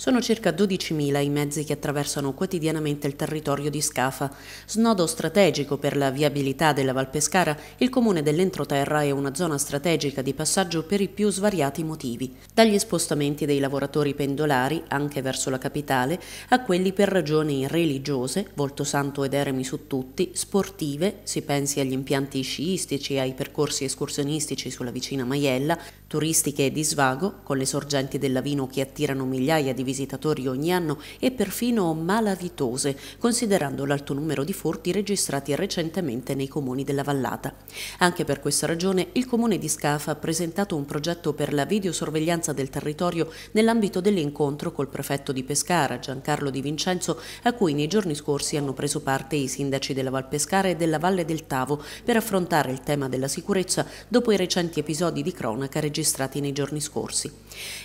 Sono circa 12.000 i mezzi che attraversano quotidianamente il territorio di Scafa. Snodo strategico per la viabilità della Val Pescara, il comune dell'entroterra è una zona strategica di passaggio per i più svariati motivi, dagli spostamenti dei lavoratori pendolari, anche verso la capitale, a quelli per ragioni religiose, volto santo ed eremi su tutti, sportive, si pensi agli impianti sciistici, ai percorsi escursionistici sulla vicina Maiella, turistiche e di svago, con le sorgenti del Lavino che attirano migliaia di visitatori ogni anno e perfino malavitose, considerando l'alto numero di furti registrati recentemente nei comuni della vallata. Anche per questa ragione il comune di Scafa ha presentato un progetto per la videosorveglianza del territorio nell'ambito dell'incontro col prefetto di Pescara, Giancarlo Di Vincenzo, a cui nei giorni scorsi hanno preso parte i sindaci della Val Pescara e della Valle del Tavo per affrontare il tema della sicurezza dopo i recenti episodi di cronaca registrati nei giorni scorsi.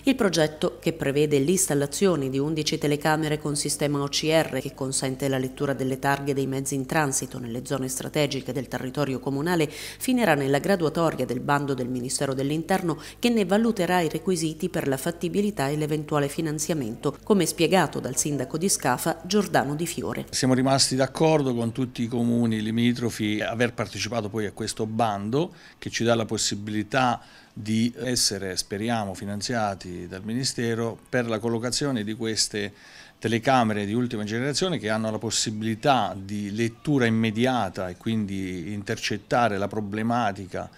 Il progetto, che prevede l'installazione dotazioni di 11 telecamere con sistema OCR che consente la lettura delle targhe dei mezzi in transito nelle zone strategiche del territorio comunale finirà nella graduatoria del bando del Ministero dell'Interno che ne valuterà i requisiti per la fattibilità e l'eventuale finanziamento, come spiegato dal sindaco di Scafa Giordano Di Fiore. Siamo rimasti d'accordo con tutti i comuni limitrofi aver partecipato poi a questo bando che ci dà la possibilità di essere, speriamo, finanziati dal Ministero per la collocazione installazione di queste telecamere di ultima generazione che hanno la possibilità di lettura immediata e quindi intercettare la problematica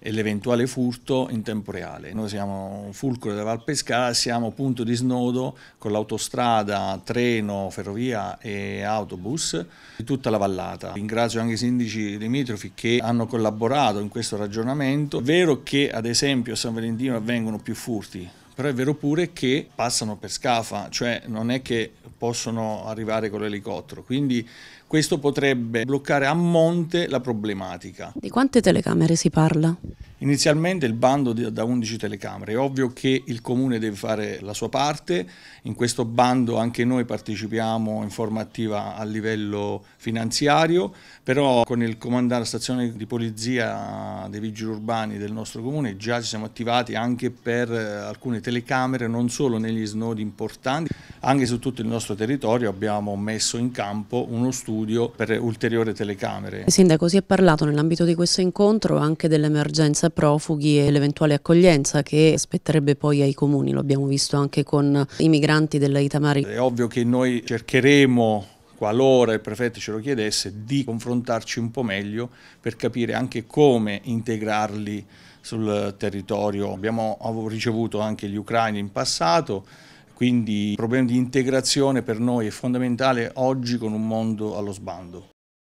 e l'eventuale furto in tempo reale. Noi siamo un fulcro della Val Pesca, siamo punto di snodo con l'autostrada, treno, ferrovia e autobus di tutta la vallata. Ringrazio anche i sindaci limitrofi che hanno collaborato in questo ragionamento. È vero che ad esempio a San Valentino avvengono più furti, però è vero pure che passano per scafa, cioè non è che possono arrivare con l'elicottero, quindi questo potrebbe bloccare a monte la problematica. Di quante telecamere si parla? Inizialmente il bando da 11 telecamere, è ovvio che il comune deve fare la sua parte, in questo bando anche noi partecipiamo in forma attiva a livello finanziario, però con il comandante della stazione di polizia dei vigili urbani del nostro comune già ci siamo attivati anche per eh, alcune telecamere, non solo negli snodi importanti, anche su tutto il nostro territorio abbiamo messo in campo uno studio per ulteriori telecamere. Sindaco, si è parlato nell'ambito di questo incontro anche dell'emergenza accoglienza profughi e l'eventuale accoglienza che spetterebbe poi ai comuni, lo abbiamo visto anche con i migranti della Itamari. È ovvio che noi cercheremo qualora il prefetto ce lo chiedesse, di confrontarci un po' meglio per capire anche come integrarli sul territorio. Abbiamo ricevuto anche gli ucraini in passato, quindi il problema di integrazione per noi è fondamentale oggi con un mondo allo sbando.